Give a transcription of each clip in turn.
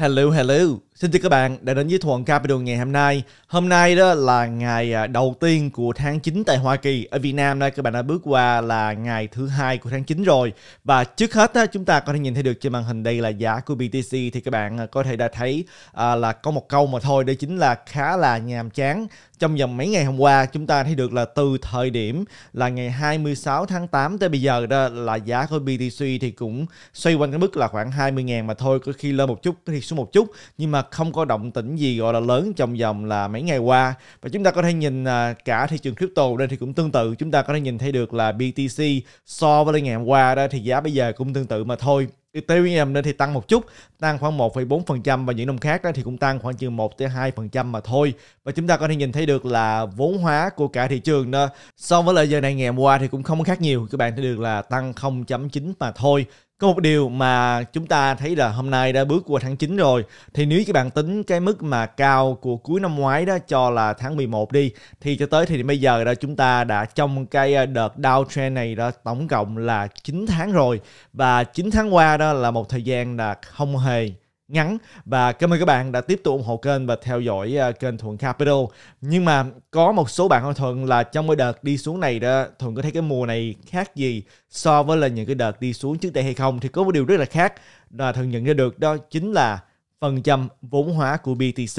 Hello, hello. Xin chào các bạn đã đến với Thuận Capital ngày hôm nay. Hôm nay đó là ngày à, đầu tiên của tháng 9 tại Hoa Kỳ. Ở Việt Nam đây các bạn đã bước qua là ngày thứ hai của tháng 9 rồi. Và trước hết đó, chúng ta có thể nhìn thấy được trên màn hình đây là giá của BTC thì các bạn à, có thể đã thấy à, là có một câu mà thôi đây chính là khá là nhàm chán. Trong vòng mấy ngày hôm qua chúng ta thấy được là từ thời điểm là ngày 26 tháng 8 tới bây giờ đó là giá của BTC thì cũng xoay quanh cái mức là khoảng 20.000 mà thôi có khi lên một chút thì xuống một chút nhưng mà không có động tĩnh gì gọi là lớn trong vòng là mấy ngày qua và chúng ta có thể nhìn à, cả thị trường crypto đây thì cũng tương tự chúng ta có thể nhìn thấy được là BTC so với ngày hôm qua đó thì giá bây giờ cũng tương tự mà thôi Ethereum nên thì tăng một chút tăng khoảng 1,4% và những năm khác đó thì cũng tăng khoảng chừng 1 tới 2% mà thôi. Và chúng ta có thể nhìn thấy được là vốn hóa của cả thị trường đó so với lợi giờ này ngày hôm qua thì cũng không khác nhiều. Các bạn thấy được là tăng 0.9 mà thôi. Có một điều mà chúng ta thấy là hôm nay đã bước qua tháng 9 rồi Thì nếu các bạn tính cái mức mà cao của cuối năm ngoái đó cho là tháng 11 đi Thì cho tới thì bây giờ đó chúng ta đã trong cái ờ, đợt downtrend này đó tổng cộng là 9 tháng rồi Và 9 tháng qua đó là một thời gian là không hề ngắn và cảm ơn các bạn đã tiếp tục ủng hộ kênh và theo dõi à, kênh Thuận Capital nhưng mà có một số bạn hỏi Thuận là trong cái đợt đi xuống này đó Thuận có thấy cái mùa này khác gì so với là những cái đợt đi xuống trước đây hay không thì có một điều rất là khác là Thuận nhận ra được đó chính là phần trăm vốn hóa của BTC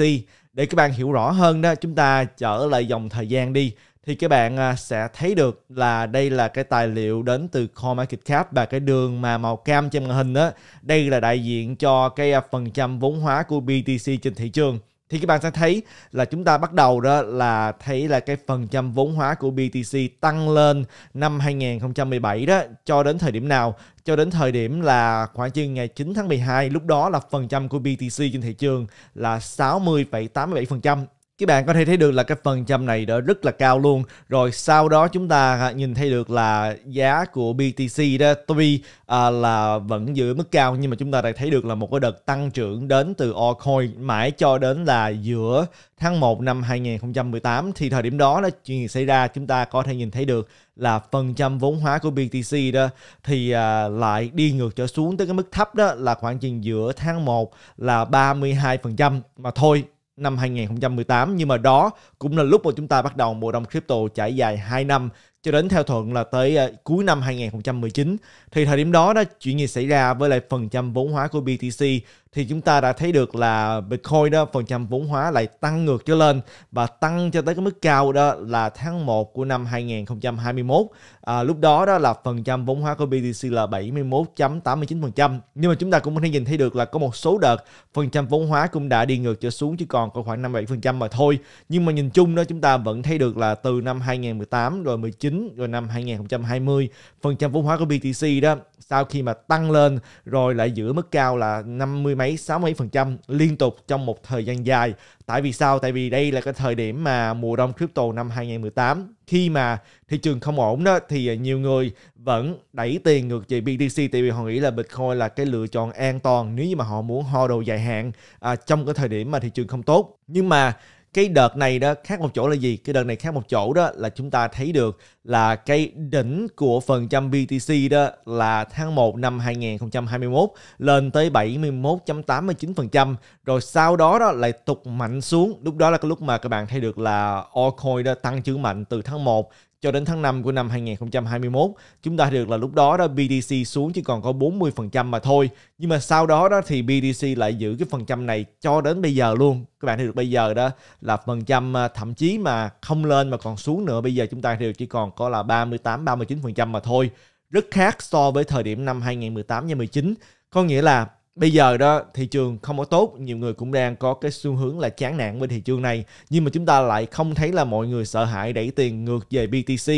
để các bạn hiểu rõ hơn đó chúng ta trở lại dòng thời gian đi thì các bạn à, sẽ thấy được là đây là cái tài liệu đến từ market cap và cái đường mà màu cam trên màn hình đó đây là đại diện cho cái à, phần trăm vốn hóa của BTC trên thị trường thì các bạn sẽ thấy là chúng ta bắt đầu đó là thấy là cái phần trăm vốn hóa của BTC tăng lên năm 2017 đó cho đến thời điểm nào cho đến thời điểm là khoảng chừng ngày 9 tháng 12 lúc đó là phần trăm của BTC trên thị trường là 60,87% các bạn có thể thấy được là cái phần trăm này đã rất là cao luôn rồi sau đó chúng ta nhìn thấy được là giá của BTC đó tuy à, là vẫn giữ mức cao nhưng mà chúng ta lại thấy được là một cái đợt tăng trưởng đến từ altcoin mãi cho đến là giữa tháng 1 năm 2018 thì thời điểm đó là chuyện xảy ra chúng ta có thể nhìn thấy được là phần trăm vốn hóa của BTC đó thì à, lại đi ngược trở xuống tới cái mức thấp đó là khoảng chừng giữa tháng 1 là 32% mà thôi năm 2018 nhưng mà đó cũng là lúc mà chúng ta bắt đầu mùa đông crypto trải dài 2 năm cho đến theo thuận là tới ờ, cuối năm 2019 thì thời điểm đó đó chuyện gì xảy ra với lại phần trăm vốn hóa của BTC thì chúng ta đã thấy được là Bitcoin đó phần trăm vốn hóa lại tăng ngược trở lên và tăng cho tới cái mức cao đó là tháng 1 của năm 2021. À, lúc đó đó là phần trăm vốn hóa của BTC là 71.89%. Nhưng mà chúng ta cũng có thể nhìn thấy được là có một số đợt phần trăm vốn hóa cũng đã đi ngược trở xuống chỉ còn có khoảng 57% mà thôi. Nhưng mà nhìn chung đó chúng ta vẫn thấy được là từ năm 2018 rồi 19 rồi năm 2020 phần trăm vốn hóa của BTC đó sau khi mà tăng lên rồi lại giữ mức cao là 50 mấy 60% liên tục trong một thời gian dài. Tại vì sao? Tại vì đây là cái thời điểm mà mùa đông crypto năm 2018 khi mà thị trường không ổn đó thì nhiều người vẫn đẩy tiền ngược về BTC tại vì họ nghĩ là Bitcoin là cái lựa chọn an toàn nếu như mà họ muốn ho đồ dài hạn à, trong cái thời điểm mà thị trường không tốt. Nhưng mà cái đợt này đó khác một chỗ là gì cái đợt này khác một chỗ đó là chúng ta thấy được là cái đỉnh của phần trăm BTC đó là tháng 1 năm 2021 lên tới 71.89% rồi sau đó đó lại tục mạnh xuống lúc đó là cái lúc mà các bạn thấy được là altcoin đó tăng trưởng mạnh từ tháng 1 cho đến tháng 5 của năm 2021 chúng ta được là lúc đó đó BTC xuống chỉ còn có 40% mà thôi nhưng mà sau đó đó thì BTC lại giữ cái phần trăm này cho đến bây giờ luôn các bạn thấy được bây giờ đó là phần trăm à, thậm chí mà không lên mà còn xuống nữa bây giờ chúng ta đều chỉ còn có là 38 39% mà thôi rất khác so với thời điểm năm 2018 2019 có nghĩa là bây giờ đó thị trường không có tốt nhiều người cũng đang có cái xu hướng là chán nản với thị trường này nhưng mà chúng ta lại không thấy là mọi người sợ hãi đẩy tiền ngược về BTC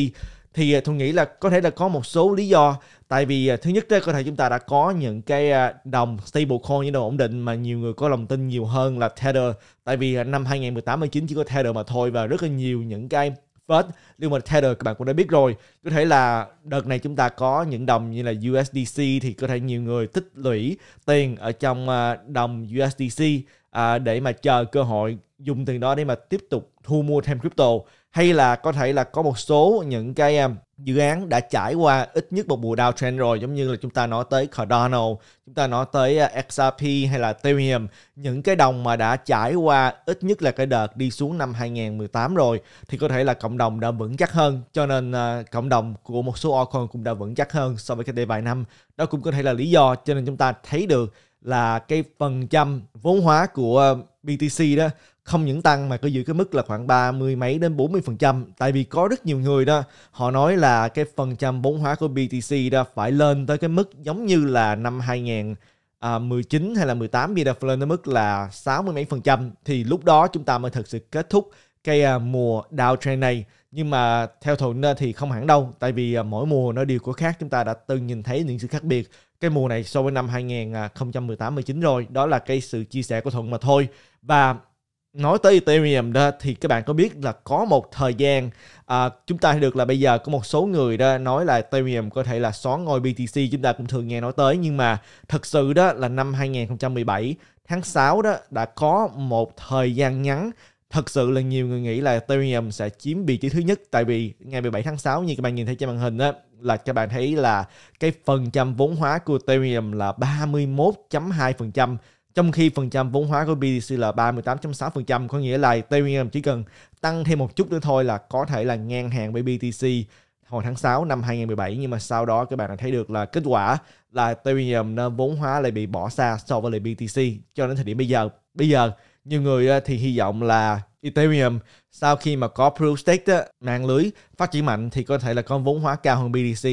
thì à, tôi nghĩ là có thể là có một số lý do tại vì à, thứ nhất đó, có thể chúng ta đã có những cái à, đồng stablecoin những đồng ổn định mà nhiều người có lòng tin nhiều hơn là Tether tại vì năm 2018 19 chỉ có Tether mà thôi và rất là nhiều những cái But liên minh Tether các bạn cũng đã biết rồi Có thể là đợt này chúng ta có những đồng như là USDC Thì có thể nhiều người tích lũy tiền ở trong à, đồng USDC à, Để mà chờ cơ hội dùng tiền đó để mà tiếp tục thu mua thêm crypto Hay là có thể là có một số những cái à, dự án đã trải qua ít nhất một mùa downtrend rồi giống như là chúng ta nói tới Cardano, chúng ta nói tới à, XRP hay là Ethereum, những cái đồng mà đã trải qua ít nhất là cái đợt đi xuống năm 2018 rồi thì có thể là cộng đồng đã vững chắc hơn cho nên uh, cộng đồng của một số altcoin cũng đã vững chắc hơn so với cái đây vài năm. Đó cũng có thể là lý do cho nên chúng ta thấy được là cái phần trăm vốn hóa của à, BTC đó không những tăng mà cứ giữ cái mức là khoảng 30 mấy đến 40% tại vì có rất nhiều người đó họ nói là cái phần trăm vốn hóa của BTC đó phải lên tới cái mức giống như là năm 2019 à, hay là 18 gì đó lên tới mức là 60 mấy phần trăm thì lúc đó chúng ta mới thực sự kết thúc cái à, mùa downtrend này nhưng mà theo thuận thì không hẳn đâu tại vì à, mỗi mùa nó đều có khác chúng ta đã từng nhìn thấy những sự khác biệt cái mùa này so với năm 2018 19 rồi đó là cái sự chia sẻ của thuận mà thôi và nói tới Ethereum đó thì các bạn có biết là có một thời gian à, chúng ta được là bây giờ có một số người đó nói là Ethereum có thể là xóa ngôi BTC chúng ta cũng thường nghe nói tới nhưng mà thật sự đó là năm 2017 tháng 6 đó đã có một thời gian ngắn thật sự là nhiều người nghĩ là Ethereum sẽ chiếm vị trí thứ nhất tại vì ngày 17 tháng 6 như các bạn nhìn thấy trên màn hình đó là các bạn thấy là cái phần trăm vốn hóa của Ethereum là 31.2% trong khi phần trăm vốn hóa của BTC là 38.6%, có nghĩa là Ethereum chỉ cần tăng thêm một chút nữa thôi là có thể là ngang hàng với BTC hồi tháng 6 năm 2017 nhưng mà sau đó các bạn đã thấy được là kết quả là Ethereum nó vốn hóa lại bị bỏ xa so với lại BTC cho đến thời điểm bây giờ. Bây giờ nhiều người ờ, thì hy vọng là Ethereum sau khi mà có Proof Stake mạng lưới phát triển mạnh thì có thể là có vốn hóa cao hơn BTC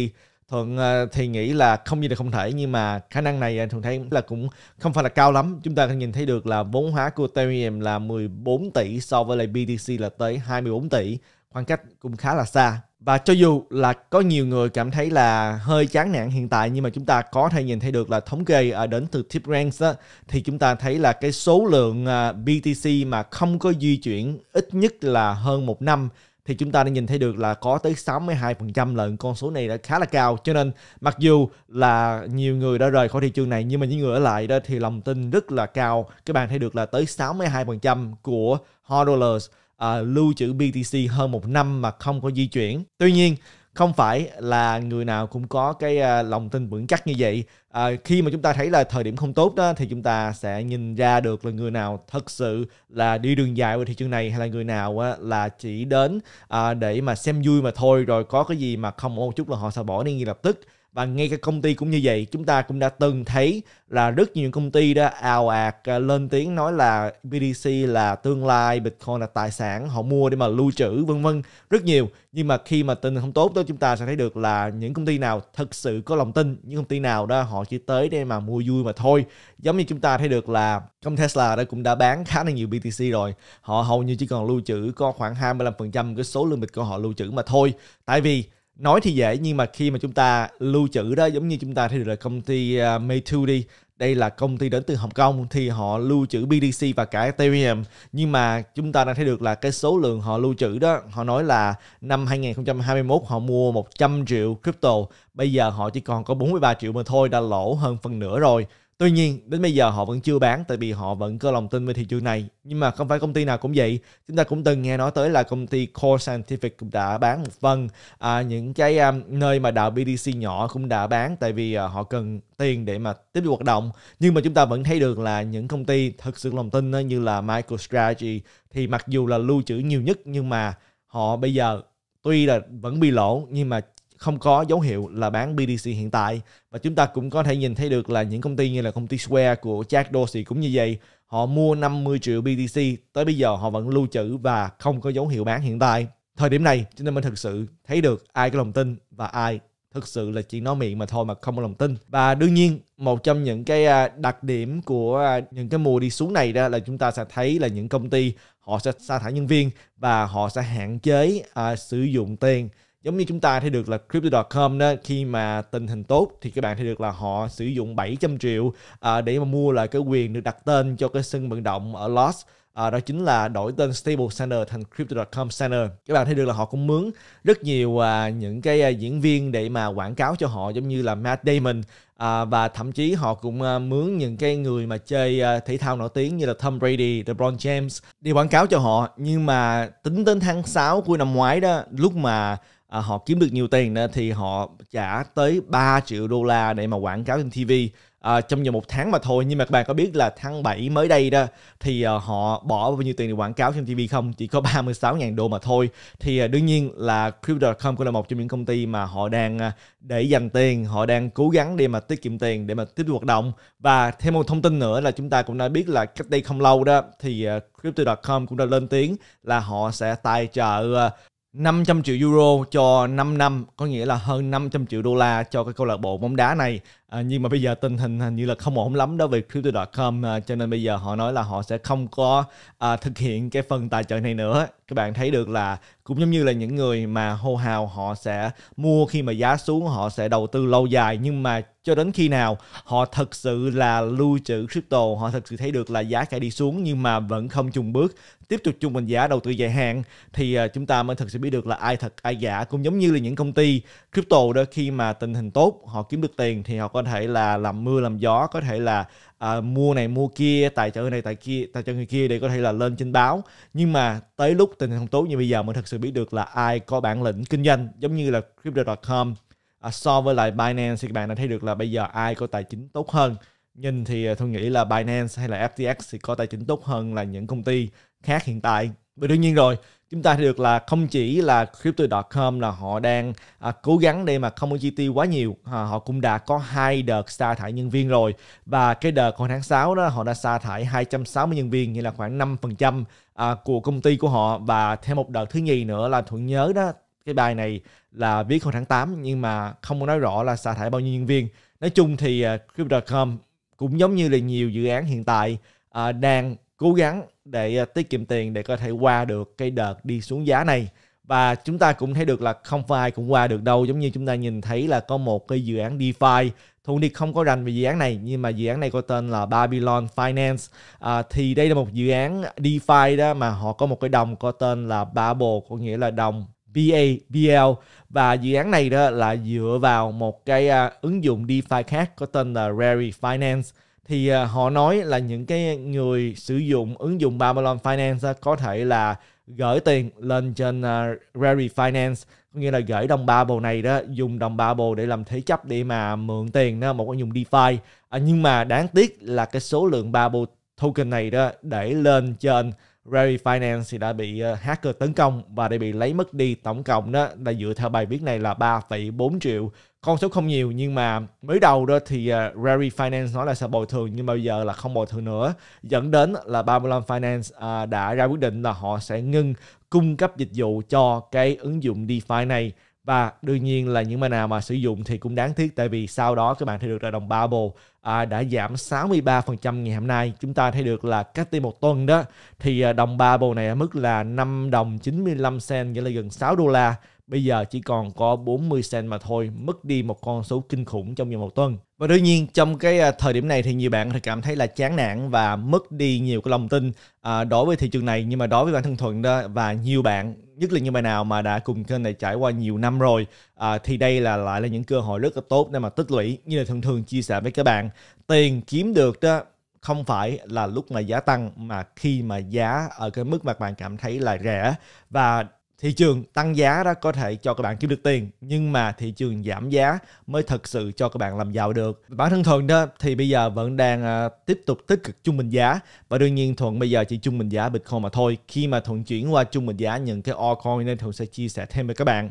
thuận ờ, thì nghĩ là không gì là không thể nhưng mà khả năng này ờ, thuận thấy là cũng không phải là cao lắm chúng ta có nhìn thấy được là vốn hóa của Ethereum là 14 tỷ so với lại BTC là tới 24 tỷ khoảng cách cũng khá là xa và cho dù là có nhiều người cảm thấy là hơi chán nản hiện tại nhưng mà chúng ta có thể nhìn thấy được là thống kê ở ờ, đến từ TipRanks thì chúng ta thấy là cái số lượng BTC mà không có di chuyển ít nhất là hơn một năm thì chúng ta đã nhìn thấy được là có tới 62% là con số này đã khá là cao. Cho nên mặc dù là nhiều người đã rời khỏi thị trường này nhưng mà những người ở lại đó thì lòng tin rất là cao. Các bạn thấy được là tới 62% của hodlers uh, à, lưu trữ BTC hơn một năm mà không có di chuyển. Tuy nhiên không phải là người nào cũng có cái à, lòng tin vững chắc như vậy à, khi mà chúng ta thấy là thời điểm không tốt đó thì chúng ta sẽ nhìn ra được là người nào thật sự là đi đường dài vào thị trường này hay là người nào á, là chỉ đến à, để mà xem vui mà thôi rồi có cái gì mà không một chút là họ sẽ bỏ đi ngay lập tức và ngay cả công ty cũng như vậy chúng ta cũng đã từng thấy là rất nhiều công ty đã ào ạt à, lên tiếng nói là BTC là tương lai Bitcoin là tài sản họ mua để mà lưu trữ vân vân rất nhiều nhưng mà khi mà tin không tốt đó chúng ta sẽ thấy được là những công ty nào thật sự có lòng tin những công ty nào đó họ chỉ tới để mà mua vui mà thôi giống như chúng ta thấy được là công Tesla đã cũng đã bán khá là nhiều BTC rồi họ hầu như chỉ còn lưu trữ có khoảng 25% cái số lượng Bitcoin họ lưu trữ mà thôi tại vì nói thì dễ nhưng mà khi mà chúng ta lưu trữ đó giống như chúng ta thấy được là công ty uh, Meitu đi đây là công ty đến từ Hồng Kông thì họ lưu trữ BDC và cả Ethereum nhưng mà chúng ta đang thấy được là cái số lượng họ lưu trữ đó họ nói là năm 2021 họ mua 100 triệu crypto bây giờ họ chỉ còn có 43 triệu mà thôi đã lỗ hơn phần nửa rồi Tuy nhiên, đến bây giờ họ vẫn chưa bán tại vì họ vẫn có lòng tin về thị trường này. Nhưng mà không phải công ty nào cũng vậy. Chúng ta cũng từng nghe nói tới là công ty Core Scientific cũng đã bán một phần. À, những cái um, nơi mà đạo BDC nhỏ cũng đã bán tại vì uh, họ cần tiền để mà tiếp tục hoạt động. Nhưng mà chúng ta vẫn thấy được là những công ty thực sự lòng tin như là MicroStrategy thì mặc dù là lưu trữ nhiều nhất nhưng mà họ bây giờ tuy là vẫn bị lỗ nhưng mà không có dấu hiệu là bán BTC hiện tại và chúng ta cũng có thể nhìn thấy được là những công ty như là công ty Square của Jack Dorsey cũng như vậy họ mua 50 triệu BTC tới bây giờ họ vẫn lưu trữ và không có dấu hiệu bán hiện tại thời điểm này chúng ta mới thực sự thấy được ai có lòng tin và ai thực sự là chỉ nói miệng mà thôi mà không có lòng tin và đương nhiên một trong những cái à, đặc điểm của à, những cái mùa đi xuống này đó là chúng ta sẽ thấy là những công ty họ sẽ sa thải nhân viên và họ sẽ hạn chế uh, sử dụng tiền giống như chúng ta thấy được là crypto.com đó khi mà tình hình tốt thì các bạn thấy được là họ sử dụng 700 triệu à, để mà mua lại cái quyền được đặt tên cho cái sân vận động ở Los à, đó chính là đổi tên Stable Center thành Crypto.com Center. Các bạn thấy được là họ cũng mướn rất nhiều à, những cái à, diễn viên để mà quảng cáo cho họ giống như là Matt Damon à, và thậm chí họ cũng à, mướn những cái người mà chơi à, thể thao nổi tiếng như là Tom Brady, LeBron James đi quảng cáo cho họ. Nhưng mà tính đến tháng 6 của năm ngoái đó lúc mà à, họ kiếm được nhiều tiền thì họ trả tới 3 triệu đô la để mà quảng cáo trên TV à, trong vòng một tháng mà thôi nhưng mà các bạn có biết là tháng 7 mới đây đó thì à, họ bỏ bao nhiêu tiền để quảng cáo trên TV không chỉ có 36.000 đô mà thôi thì à, đương nhiên là Crypto.com cũng là một trong những công ty mà họ đang à, để dành tiền họ đang cố gắng để mà tiết kiệm tiền để mà tiếp tục hoạt động và thêm một thông tin nữa là chúng ta cũng đã biết là cách đây không lâu đó thì à, Crypto.com cũng đã lên tiếng là họ sẽ tài trợ à, 500 triệu euro cho 5 năm có nghĩa là hơn 500 triệu đô la cho cái câu lạc bộ bóng đá này À, nhưng mà bây giờ tình hình hình như là không ổn lắm đối với crypto.com à, cho nên bây giờ họ nói là họ sẽ không có à, thực hiện cái phần tài trợ này nữa các bạn thấy được là cũng giống như là những người mà hô hào họ sẽ mua khi mà giá xuống họ sẽ đầu tư lâu dài nhưng mà cho đến khi nào họ thật sự là lưu trữ crypto họ thật sự thấy được là giá cả đi xuống nhưng mà vẫn không trùng bước tiếp tục chung mình giá đầu tư dài hạn thì à, chúng ta mới thật sự biết được là ai thật ai giả cũng giống như là những công ty crypto đó khi mà tình hình tốt họ kiếm được tiền thì họ có có thể là làm mưa làm gió có thể là à, mua này mua kia tài trợ này tài kia tài trợ người kia để có thể là lên trên báo nhưng mà tới lúc tình hình không tốt như bây giờ mình thật sự biết được là ai có bản lĩnh kinh doanh giống như là crypto.com à, so với lại Binance thì các bạn đã thấy được là bây giờ ai có tài chính tốt hơn nhìn thì à, tôi nghĩ là Binance hay là FTX thì có tài chính tốt hơn là những công ty khác hiện tại và đương nhiên rồi chúng ta thấy được là không chỉ là crypto.com là họ đang à, cố gắng để mà không có chi tiêu quá nhiều à, họ cũng đã có hai đợt sa thải nhân viên rồi và cái đợt hồi tháng 6 đó họ đã sa thải 260 nhân viên như là khoảng 5% à, của công ty của họ và thêm một đợt thứ nhì nữa là thuận nhớ đó cái bài này là viết hồi tháng 8 nhưng mà không có nói rõ là sa thải bao nhiêu nhân viên nói chung thì uh, à, crypto.com cũng giống như là nhiều dự án hiện tại uh, đang cố gắng để ờ, tiết kiệm tiền để có thể qua được cái đợt đi xuống giá này và chúng ta cũng thấy được là không phải ai cũng qua được đâu giống như chúng ta nhìn thấy là có một cái dự án DeFi Thu Điệp không có rành về dự án này nhưng mà dự án này có tên là Babylon Finance à, thì đây là một dự án DeFi đó mà họ có một cái đồng có tên là Babel có nghĩa là đồng BABL và dự án này đó là dựa vào một cái uh, ứng dụng DeFi khác có tên là Rary Finance thì à, họ nói là những cái người sử dụng ứng dụng Babylon Finance có thể là gửi tiền lên trên à, Rary Finance có nghĩa là gửi đồng Babel này đó dùng đồng Babel để làm thế chấp để mà mượn tiền đó một cái dùng DeFi à, nhưng mà đáng tiếc là cái số lượng Babel token này đó để lên trên Rary Finance thì đã bị ờ, hacker tấn công và đã bị lấy mất đi tổng cộng đó là dựa theo bài viết này là 3,4 triệu. Con số không nhiều nhưng mà mới đầu đó thì ờ, Rary Finance nói là sẽ bồi thường nhưng bây giờ là không bồi thường nữa. Dẫn đến là 35 Finance à, đã ra quyết định là họ sẽ ngưng cung cấp dịch vụ cho cái ứng dụng DeFi này và đương nhiên là những mã nào mà sử dụng thì cũng đáng tiếc tại vì sau đó các bạn thấy được là đồng Bubble à, đã giảm 63% ngày hôm nay chúng ta thấy được là cách đây một tuần đó thì à, đồng Bubble này ở mức là 5 đồng 95 cent nghĩa là gần 6 đô la bây giờ chỉ còn có 40 cent mà thôi, mất đi một con số kinh khủng trong vòng một tuần. Và đương nhiên trong cái à, thời điểm này thì nhiều bạn thì cảm thấy là chán nản và mất đi nhiều cái lòng tin à, đối với thị trường này nhưng mà đối với bản thân Thuận đó và nhiều bạn nhất là những bạn nào mà đã cùng kênh này trải qua nhiều năm rồi à, thì đây là lại là những cơ hội rất là tốt để mà tích lũy như là thường thường chia sẻ với các bạn tiền kiếm được đó không phải là lúc mà giá tăng mà khi mà giá ở cái mức mà bạn cảm thấy là rẻ và thị trường tăng giá đó có thể cho các bạn kiếm được tiền nhưng mà thị trường giảm giá mới thật sự cho các bạn làm giàu được bản thân thuận đó thì bây giờ vẫn đang uh, tiếp tục tích cực trung bình giá và đương nhiên thuận bây giờ chỉ trung bình giá bitcoin mà thôi khi mà thuận chuyển qua trung bình giá những cái altcoin nên thuận sẽ chia sẻ thêm với các bạn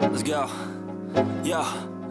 Let's go. Yeah.